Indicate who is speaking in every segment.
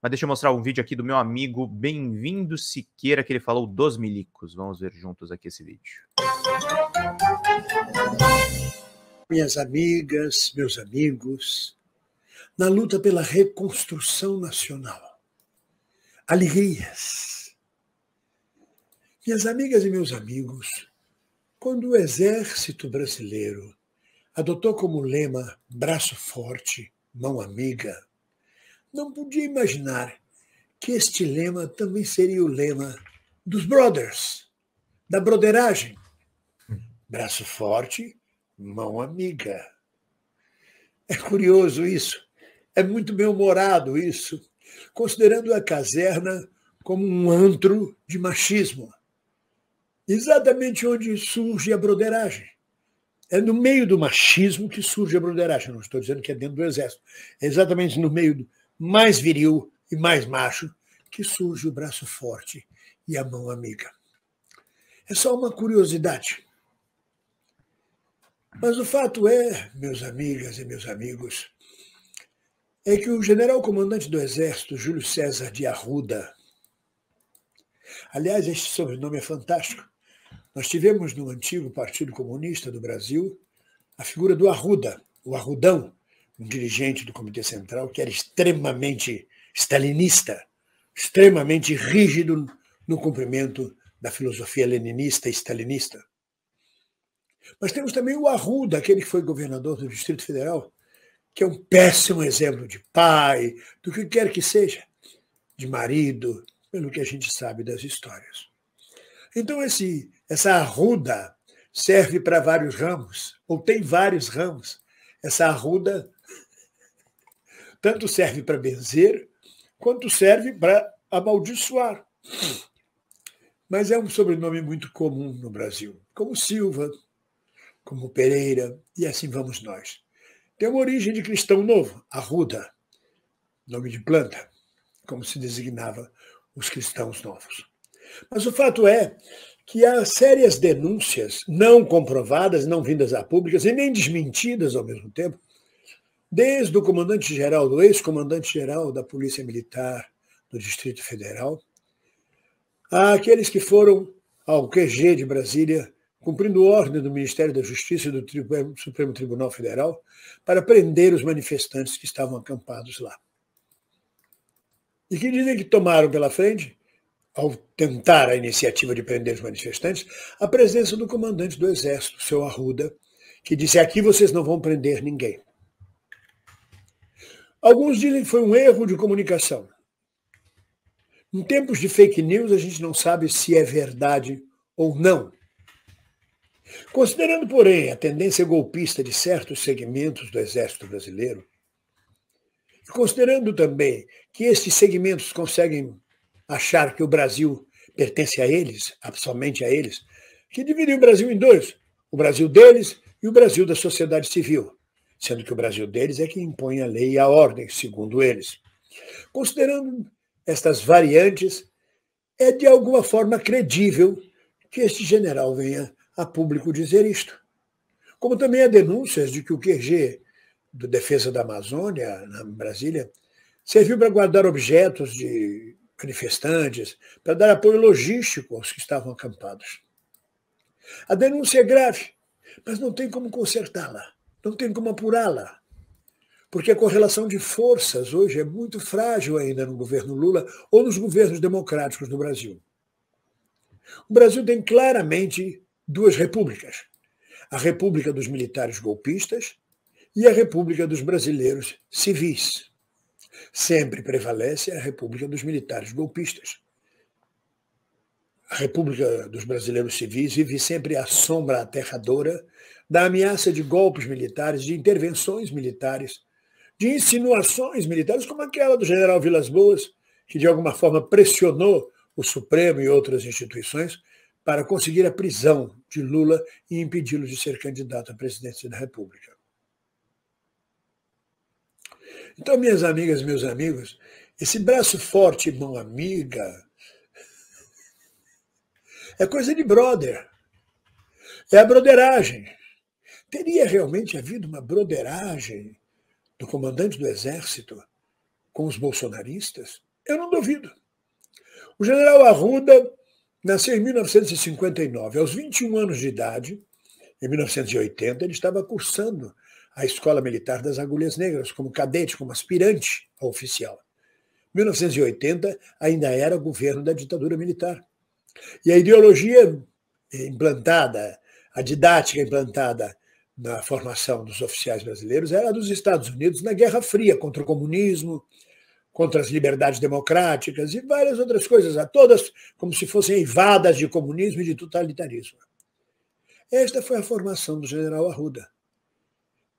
Speaker 1: Mas deixa eu mostrar um vídeo aqui do meu amigo Bem-vindo Siqueira, que ele falou dos milicos. Vamos ver juntos aqui esse vídeo. Minhas amigas, meus amigos, na luta pela reconstrução nacional, alegrias. Minhas amigas e meus amigos, quando o exército brasileiro adotou como lema braço forte, mão amiga, não podia imaginar que este lema também seria o lema dos brothers, da broderagem. Braço forte, mão amiga. É curioso isso, é muito bem-humorado isso, considerando a caserna como um antro de machismo. Exatamente onde surge a broderagem. É no meio do machismo que surge a broderagem. Não estou dizendo que é dentro do exército. É exatamente no meio mais viril e mais macho que surge o braço forte e a mão amiga. É só uma curiosidade. Mas o fato é, meus amigas e meus amigos, é que o general comandante do Exército, Júlio César de Arruda, aliás, este sobrenome é fantástico. Nós tivemos no antigo Partido Comunista do Brasil a figura do Arruda, o Arrudão, um dirigente do Comitê Central que era extremamente stalinista, extremamente rígido no cumprimento da filosofia leninista e stalinista. Mas temos também o Arruda, aquele que foi governador do Distrito Federal, que é um péssimo exemplo de pai, do que quer que seja, de marido, pelo que a gente sabe das histórias. Então, esse, essa arruda serve para vários ramos, ou tem vários ramos. Essa arruda tanto serve para benzer, quanto serve para amaldiçoar. Mas é um sobrenome muito comum no Brasil, como Silva, como Pereira, e assim vamos nós. Tem uma origem de cristão novo, Arruda, nome de planta, como se designava os cristãos novos. Mas o fato é que há sérias denúncias não comprovadas, não vindas a públicas e nem desmentidas ao mesmo tempo, desde o comandante-geral, do ex-comandante-geral da Polícia Militar do Distrito Federal, àqueles que foram ao QG de Brasília, cumprindo ordem do Ministério da Justiça e do Supremo Tribunal Federal, para prender os manifestantes que estavam acampados lá. E que dizem que tomaram pela frente, ao tentar a iniciativa de prender os manifestantes, a presença do comandante do Exército, seu Arruda, que disse: aqui vocês não vão prender ninguém. Alguns dizem que foi um erro de comunicação. Em tempos de fake news, a gente não sabe se é verdade ou não. Considerando, porém, a tendência golpista de certos segmentos do Exército Brasileiro, e considerando também que esses segmentos conseguem achar que o Brasil pertence a eles, somente a eles, que dividem o Brasil em dois: o Brasil deles e o Brasil da sociedade civil sendo que o Brasil deles é que impõe a lei e a ordem, segundo eles. Considerando estas variantes, é de alguma forma credível que este general venha a público dizer isto. Como também há denúncias de que o QG do Defesa da Amazônia, na Brasília, serviu para guardar objetos de manifestantes, para dar apoio logístico aos que estavam acampados. A denúncia é grave, mas não tem como consertá-la não tem como apurá-la. Porque a correlação de forças hoje é muito frágil ainda no governo Lula ou nos governos democráticos do Brasil. O Brasil tem claramente duas repúblicas: a República dos Militares Golpistas e a República dos Brasileiros Civis. Sempre prevalece a República dos Militares Golpistas. A República dos Brasileiros Civis vive sempre a sombra aterradora da ameaça de golpes militares, de intervenções militares, de insinuações militares, como aquela do general Vilas Boas, que de alguma forma pressionou o Supremo e outras instituições para conseguir a prisão de Lula e impedi-lo de ser candidato à presidência da República. Então, minhas amigas, meus amigos, esse braço forte, mão amiga, é coisa de brother. É a broderagem. Teria realmente havido uma broderagem do comandante do Exército com os bolsonaristas? Eu não duvido. O general Arruda nasceu em 1959. Aos 21 anos de idade, em 1980, ele estava cursando a Escola Militar das Agulhas Negras como cadete, como aspirante a oficial. 1980 ainda era governo da ditadura militar. E a ideologia implantada, a didática implantada na formação dos oficiais brasileiros era a dos Estados Unidos na Guerra Fria contra o comunismo, contra as liberdades democráticas e várias outras coisas, a todas como se fossem eivadas de comunismo e de totalitarismo. Esta foi a formação do general Arruda.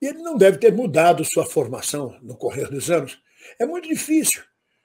Speaker 1: E ele não deve ter mudado sua formação no correr dos anos. É muito difícil,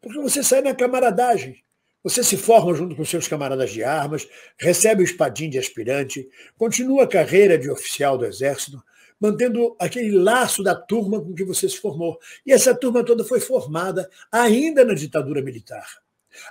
Speaker 1: porque você sai na camaradagem. Você se forma junto com seus camaradas de armas, recebe o espadim de aspirante, continua a carreira de oficial do Exército, mantendo aquele laço da turma com que você se formou. E essa turma toda foi formada ainda na ditadura militar,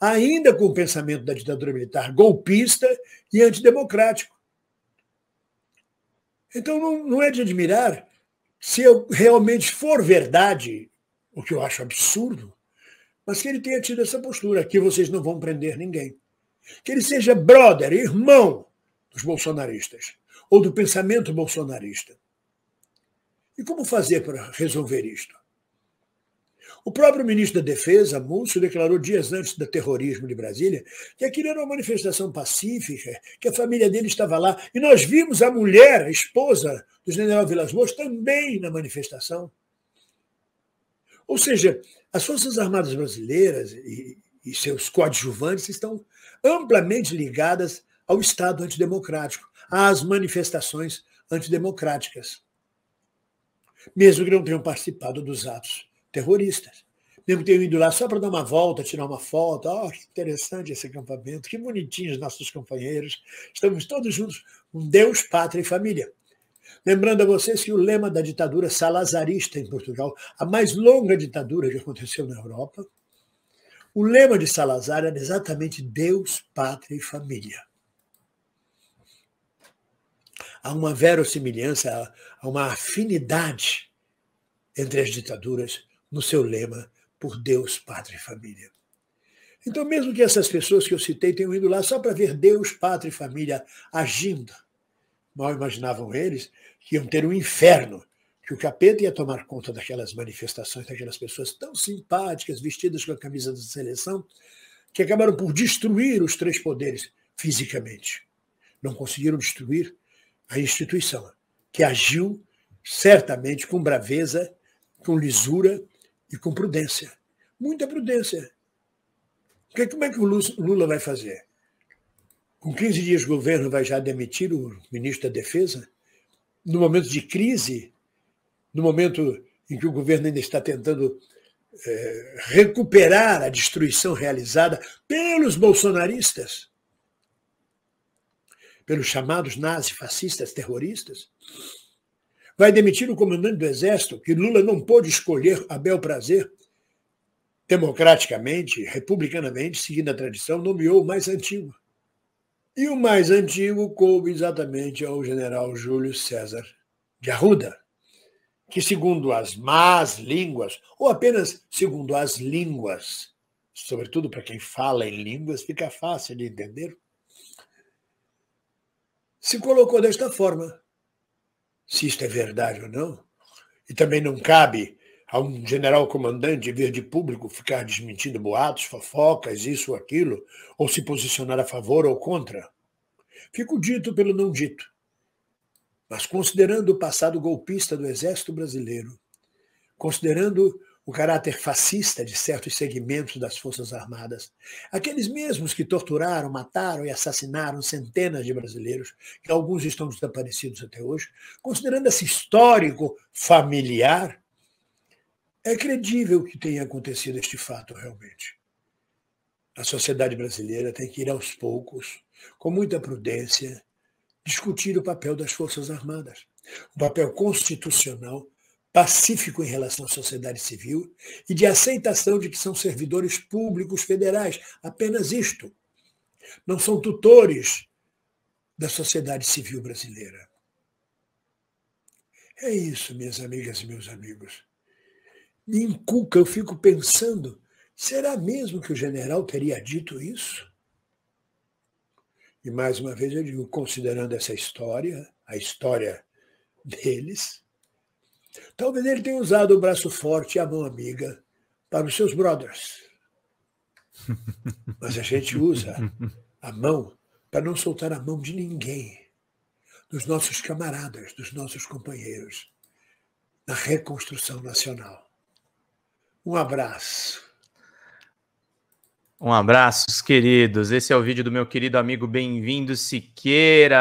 Speaker 1: ainda com o pensamento da ditadura militar golpista e antidemocrático. Então não, não é de admirar se eu, realmente for verdade, o que eu acho absurdo, mas que ele tenha tido essa postura. que vocês não vão prender ninguém. Que ele seja brother, irmão dos bolsonaristas ou do pensamento bolsonarista. E como fazer para resolver isto? O próprio ministro da Defesa, Múcio, declarou dias antes do terrorismo de Brasília que aquilo era uma manifestação pacífica, que a família dele estava lá. E nós vimos a mulher, a esposa do general Vilas Boas, também na manifestação. Ou seja, as Forças Armadas Brasileiras e, e seus coadjuvantes estão amplamente ligadas ao Estado antidemocrático, às manifestações antidemocráticas. Mesmo que não tenham participado dos atos terroristas. Mesmo que tenham ido lá só para dar uma volta, tirar uma foto. Oh, que interessante esse acampamento, que bonitinhos nossos companheiros. Estamos todos juntos, um Deus, pátria e família. Lembrando a vocês que o lema da ditadura salazarista em Portugal, a mais longa ditadura que aconteceu na Europa, o lema de Salazar era exatamente Deus, pátria e família. Há uma verossimilhança, há uma afinidade entre as ditaduras no seu lema por Deus, pátria e família. Então, mesmo que essas pessoas que eu citei tenham ido lá só para ver Deus, pátria e família agindo, mal imaginavam eles que iam ter um inferno, que o capeta ia tomar conta daquelas manifestações, daquelas pessoas tão simpáticas, vestidas com a camisa da seleção, que acabaram por destruir os três poderes fisicamente. Não conseguiram destruir a instituição, que agiu certamente com braveza, com lisura e com prudência. Muita prudência. Porque é como é que o Lula vai fazer? Com 15 dias, o governo vai já demitir o ministro da Defesa? No momento de crise, no momento em que o governo ainda está tentando é, recuperar a destruição realizada pelos bolsonaristas, pelos chamados nazifascistas terroristas, vai demitir o comandante do Exército, que Lula não pôde escolher a bel prazer, democraticamente, republicanamente, seguindo a tradição, nomeou o mais antigo. E o mais antigo coube exatamente ao general Júlio César de Arruda, que, segundo as más línguas, ou apenas segundo as línguas, sobretudo para quem fala em línguas, fica fácil de entender, se colocou desta forma. Se isto é verdade ou não, e também não cabe a um general comandante vir de público ficar desmentindo boatos, fofocas, isso ou aquilo, ou se posicionar a favor ou contra? Fico dito pelo não dito. Mas considerando o passado golpista do Exército Brasileiro, considerando o caráter fascista de certos segmentos das Forças Armadas, aqueles mesmos que torturaram, mataram e assassinaram centenas de brasileiros, que alguns estão desaparecidos até hoje, considerando esse histórico familiar, é credível que tenha acontecido este fato realmente. A sociedade brasileira tem que ir aos poucos, com muita prudência, discutir o papel das Forças Armadas, o papel constitucional, pacífico em relação à sociedade civil e de aceitação de que são servidores públicos federais, apenas isto. Não são tutores da sociedade civil brasileira. É isso, minhas amigas e meus amigos. Me em eu fico pensando, será mesmo que o general teria dito isso? E mais uma vez eu digo, considerando essa história, a história deles, talvez ele tenha usado o braço forte e a mão amiga para os seus brothers. Mas a gente usa a mão para não soltar a mão de ninguém, dos nossos camaradas, dos nossos companheiros, na reconstrução nacional. Um abraço. Um abraço, queridos. Esse é o vídeo do meu querido amigo Bem-vindo Siqueira.